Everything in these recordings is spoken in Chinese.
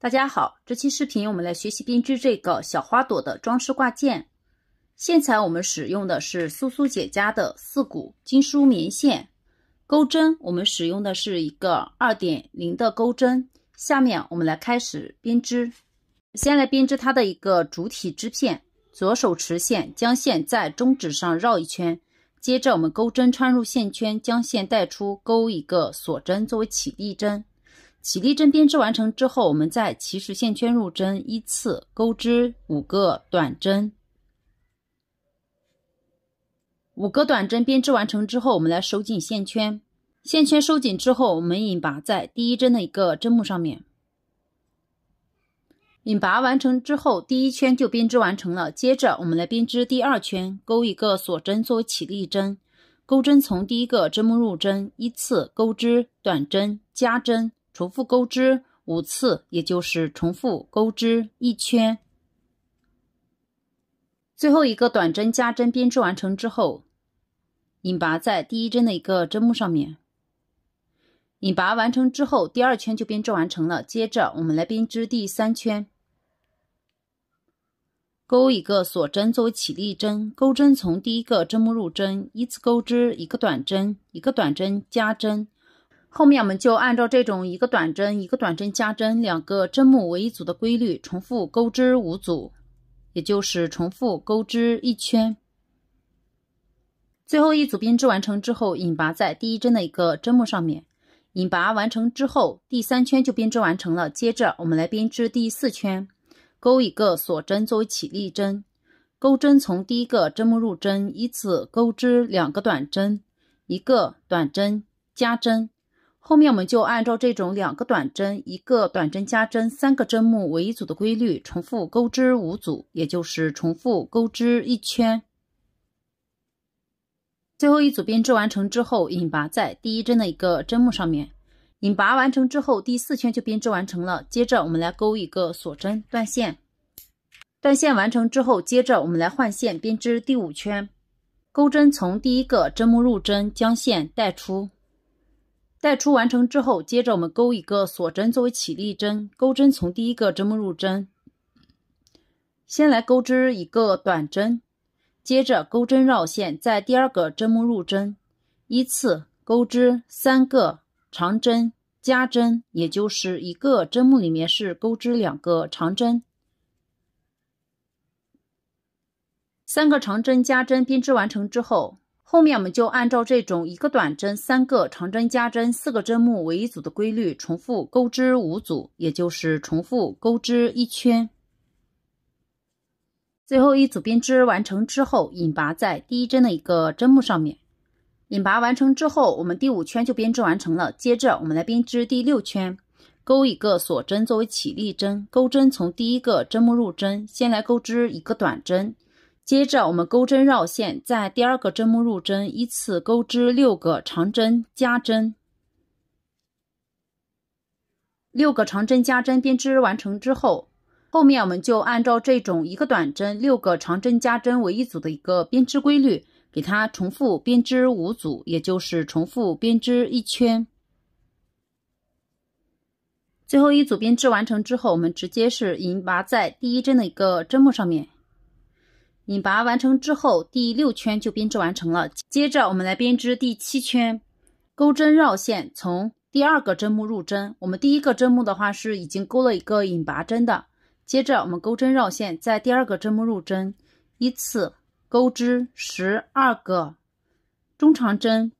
大家好，这期视频我们来学习编织这个小花朵的装饰挂件。线材我们使用的是苏苏姐家的四股金梳棉线，钩针我们使用的是一个二点零的钩针。下面我们来开始编织，先来编织它的一个主体织片。左手持线，将线在中指上绕一圈，接着我们钩针穿入线圈，将线带出，钩一个锁针作为起立针。起立针编织完成之后，我们在起始线圈入针，依次钩织五个短针。五个短针编织完成之后，我们来收紧线圈。线圈收紧之后，我们引拔在第一针的一个针目上面。引拔完成之后，第一圈就编织完成了。接着我们来编织第二圈，钩一个锁针作为起立针。钩针从第一个针目入针，依次钩织短针加针。重复钩织五次，也就是重复钩织一圈。最后一个短针加针编织完成之后，引拔在第一针的一个针目上面。引拔完成之后，第二圈就编织完成了。接着我们来编织第三圈，钩一个锁针作为起立针，钩针从第一个针目入针，依次钩织一个短针，一个短针加针。后面我们就按照这种一个短针、一个短针加针、两个针目为一组的规律，重复钩织五组，也就是重复钩织一圈。最后一组编织完成之后，引拔在第一针的一个针目上面。引拔完成之后，第三圈就编织完成了。接着我们来编织第四圈，钩一个锁针作为起立针，钩针从第一个针目入针，依次钩织两个短针、一个短针加针。后面我们就按照这种两个短针、一个短针加针、三个针目为一组的规律，重复钩织五组，也就是重复钩织一圈。最后一组编织完成之后，引拔在第一针的一个针目上面。引拔完成之后，第四圈就编织完成了。接着我们来钩一个锁针，断线。断线完成之后，接着我们来换线编织第五圈。钩针从第一个针目入针，将线带出。带出完成之后，接着我们钩一个锁针作为起立针，钩针从第一个针目入针，先来钩织一个短针，接着钩针绕线，在第二个针目入针，依次钩织三个长针加针，也就是一个针目里面是钩织两个长针，三个长针加针编织完成之后。后面我们就按照这种一个短针、三个长针加针、四个针目为一组的规律，重复钩织五组，也就是重复钩织一圈。最后一组编织完成之后，引拔在第一针的一个针目上面。引拔完成之后，我们第五圈就编织完成了。接着我们来编织第六圈，钩一个锁针作为起立针，钩针从第一个针目入针，先来钩织一个短针。接着我们钩针绕线，在第二个针目入针，依次钩织六个长针加针，六个长针加针编织完成之后，后面我们就按照这种一个短针、六个长针加针为一组的一个编织规律，给它重复编织五组，也就是重复编织一圈。最后一组编织完成之后，我们直接是引拔在第一针的一个针目上面。引拔完成之后，第六圈就编织完成了。接着我们来编织第七圈，钩针绕线从第二个针目入针。我们第一个针目的话是已经钩了一个引拔针的。接着我们钩针绕线在第二个针目入针，依次钩织十二个中长针。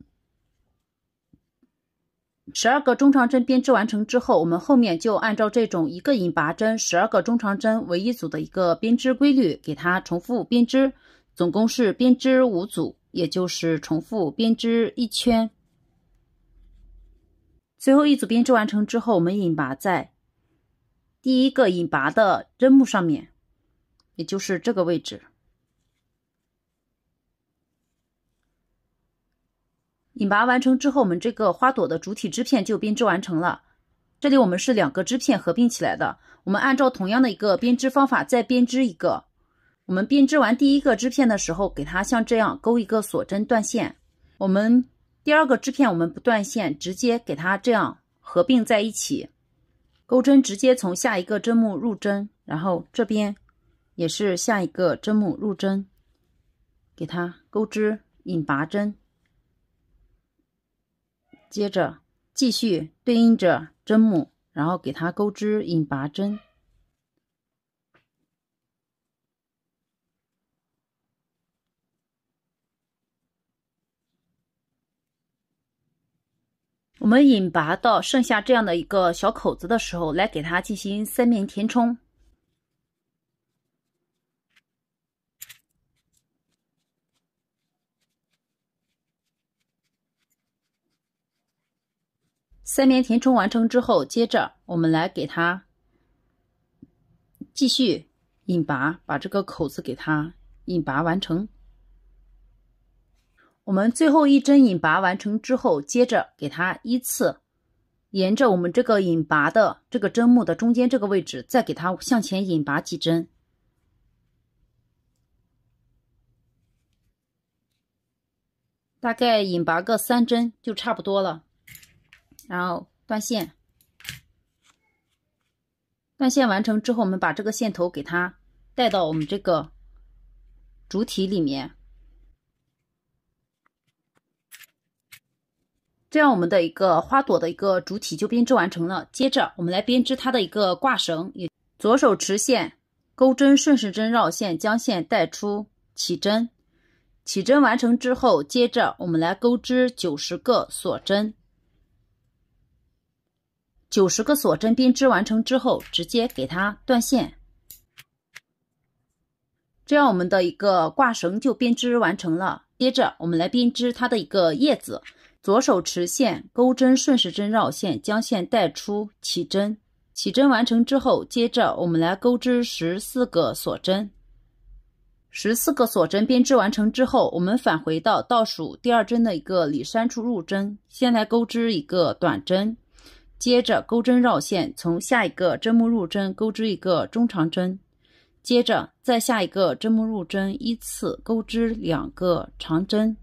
十二个中长针编织完成之后，我们后面就按照这种一个引拔针、十二个中长针为一组的一个编织规律，给它重复编织，总共是编织五组，也就是重复编织一圈。最后一组编织完成之后，我们引拔在第一个引拔的针目上面，也就是这个位置。引拔完成之后，我们这个花朵的主体织片就编织完成了。这里我们是两个织片合并起来的，我们按照同样的一个编织方法再编织一个。我们编织完第一个织片的时候，给它像这样钩一个锁针断线。我们第二个织片我们不断线，直接给它这样合并在一起，钩针直接从下一个针目入针，然后这边也是下一个针目入针，给它钩织引拔针。接着继续对应着针目，然后给它钩织引拔针。我们引拔到剩下这样的一个小口子的时候，来给它进行三面填充。三边填充完成之后，接着我们来给它继续引拔，把这个口子给它引拔完成。我们最后一针引拔完成之后，接着给它依次沿着我们这个引拔的这个针目的中间这个位置，再给它向前引拔几针，大概引拔个三针就差不多了。然后断线，断线完成之后，我们把这个线头给它带到我们这个主体里面。这样，我们的一个花朵的一个主体就编织完成了。接着，我们来编织它的一个挂绳。也左手持线，钩针顺时针绕线，将线带出起针。起针完成之后，接着我们来钩织九十个锁针。九十个锁针编织完成之后，直接给它断线，这样我们的一个挂绳就编织完成了。接着我们来编织它的一个叶子，左手持线，钩针顺时针绕线，将线带出起针，起针完成之后，接着我们来钩织十四个锁针，十四个锁针编织完成之后，我们返回到倒数第二针的一个里山处入针，先来钩织一个短针。接着钩针绕线，从下一个针目入针，钩织一个中长针。接着在下一个针目入针，依次钩织两个长针。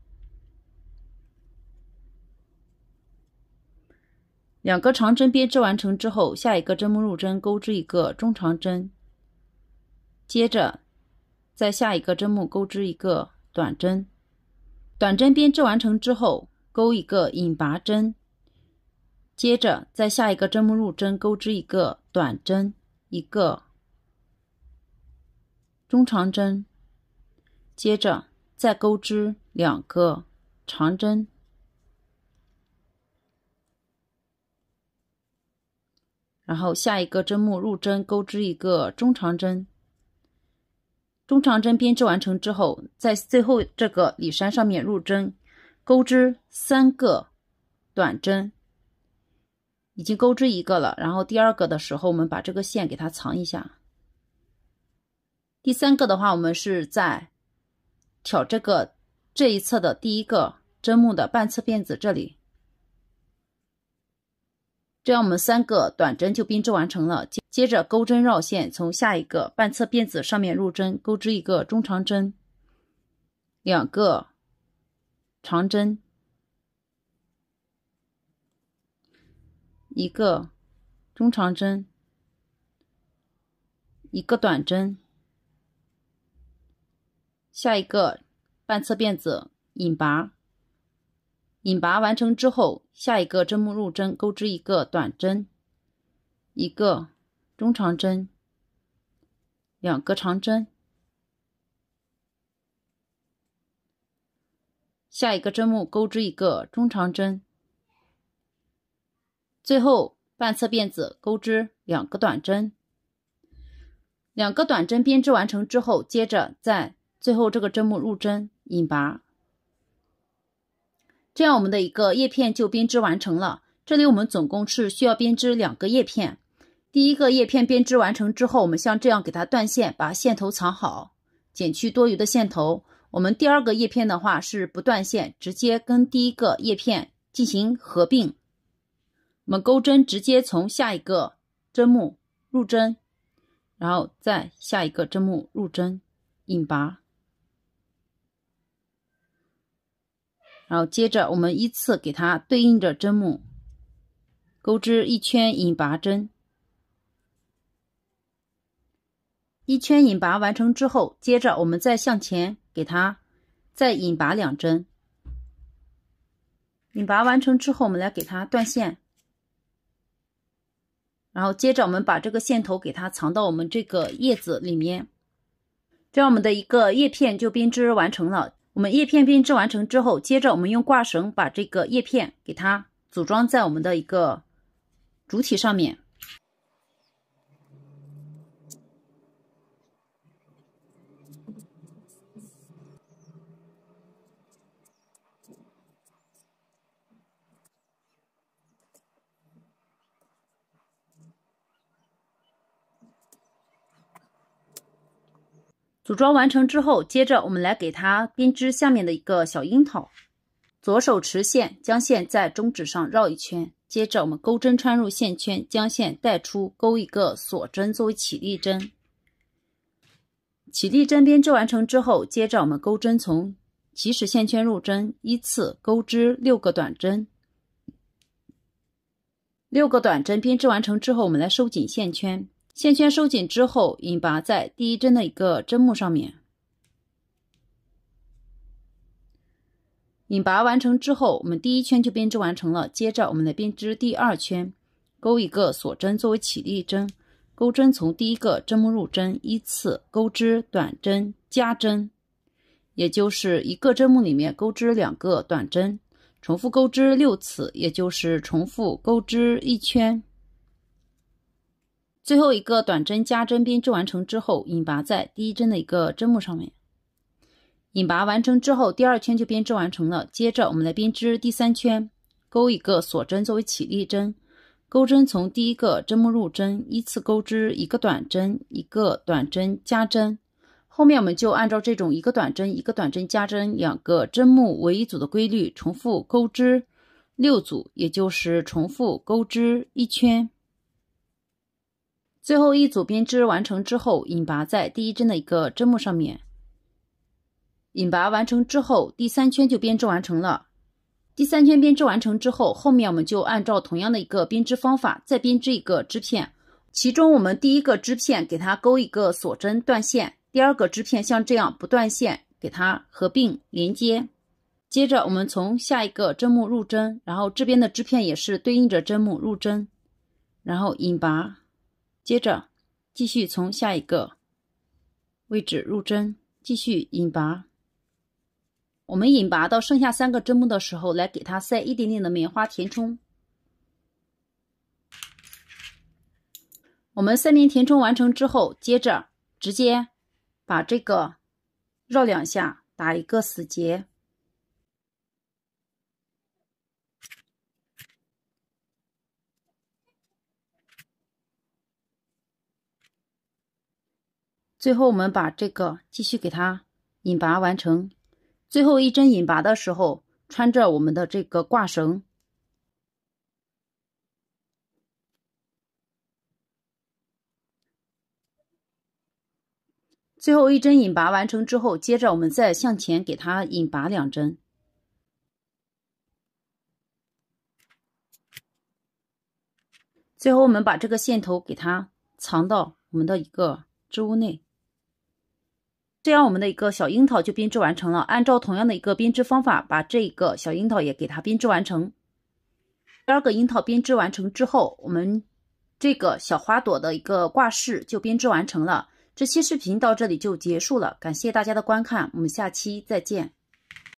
两个长针编织完成之后，下一个针目入针，钩织一个中长针。接着在下一个针目钩织一个短针。短针编织完成之后，钩一个引拔针。接着在下一个针目入针，钩织一个短针，一个中长针。接着再钩织两个长针，然后下一个针目入针，钩织一个中长针。中长针编织完成之后，在最后这个里山上面入针，钩织三个短针。已经钩织一个了，然后第二个的时候，我们把这个线给它藏一下。第三个的话，我们是在挑这个这一侧的第一个针目的半侧辫子这里，这样我们三个短针就编织完成了。接着钩针绕线，从下一个半侧辫子上面入针，钩织一个中长针，两个长针。一个中长针，一个短针。下一个半侧辫子引拔，引拔完成之后，下一个针目入针，钩织一个短针，一个中长针，两个长针。下一个针目钩织一个中长针。最后半侧辫子钩织两个短针，两个短针编织完成之后，接着在最后这个针目入针引拔，这样我们的一个叶片就编织完成了。这里我们总共是需要编织两个叶片，第一个叶片编织完成之后，我们像这样给它断线，把线头藏好，剪去多余的线头。我们第二个叶片的话是不断线，直接跟第一个叶片进行合并。我们钩针直接从下一个针目入针，然后再下一个针目入针引拔，然后接着我们依次给它对应着针目钩织一圈引拔针，一圈引拔完成之后，接着我们再向前给它再引拔两针，引拔完成之后，我们来给它断线。然后接着，我们把这个线头给它藏到我们这个叶子里面，这样我们的一个叶片就编织完成了。我们叶片编织完成之后，接着我们用挂绳把这个叶片给它组装在我们的一个主体上面。组装完成之后，接着我们来给它编织下面的一个小樱桃。左手持线，将线在中指上绕一圈，接着我们钩针穿入线圈，将线带出，钩一个锁针作为起立针。起立针编织完成之后，接着我们钩针从起始线圈入针，依次钩织六个短针。六个短针编织完成之后，我们来收紧线圈。线圈收紧之后，引拔在第一针的一个针目上面。引拔完成之后，我们第一圈就编织完成了。接着，我们来编织第二圈，钩一个锁针作为起立针，钩针从第一个针目入针，依次钩织短针加针，也就是一个针目里面钩织两个短针，重复钩织六次，也就是重复钩织一圈。最后一个短针加针编织完成之后，引拔在第一针的一个针目上面。引拔完成之后，第二圈就编织完成了。接着我们来编织第三圈，钩一个锁针作为起立针，钩针从第一个针目入针，依次钩织一个短针，一个短针加针。后面我们就按照这种一个短针，一个短针加针，两个针目为一组的规律，重复钩织六组，也就是重复钩织一圈。最后一组编织完成之后，引拔在第一针的一个针目上面。引拔完成之后，第三圈就编织完成了。第三圈编织完成之后，后面我们就按照同样的一个编织方法再编织一个织片。其中我们第一个织片给它钩一个锁针断线，第二个织片像这样不断线给它合并连接。接着我们从下一个针目入针，然后这边的织片也是对应着针目入针，然后引拔。接着继续从下一个位置入针，继续引拔。我们引拔到剩下三个针目的时候，来给它塞一点点的棉花填充。我们塞棉填充完成之后，接着直接把这个绕两下，打一个死结。最后，我们把这个继续给它引拔完成。最后一针引拔的时候，穿着我们的这个挂绳。最后一针引拔完成之后，接着我们再向前给它引拔两针。最后，我们把这个线头给它藏到我们的一个织物内。这样，我们的一个小樱桃就编织完成了。按照同样的一个编织方法，把这个小樱桃也给它编织完成。第二个樱桃编织完成之后，我们这个小花朵的一个挂饰就编织完成了。这期视频到这里就结束了，感谢大家的观看，我们下期再见。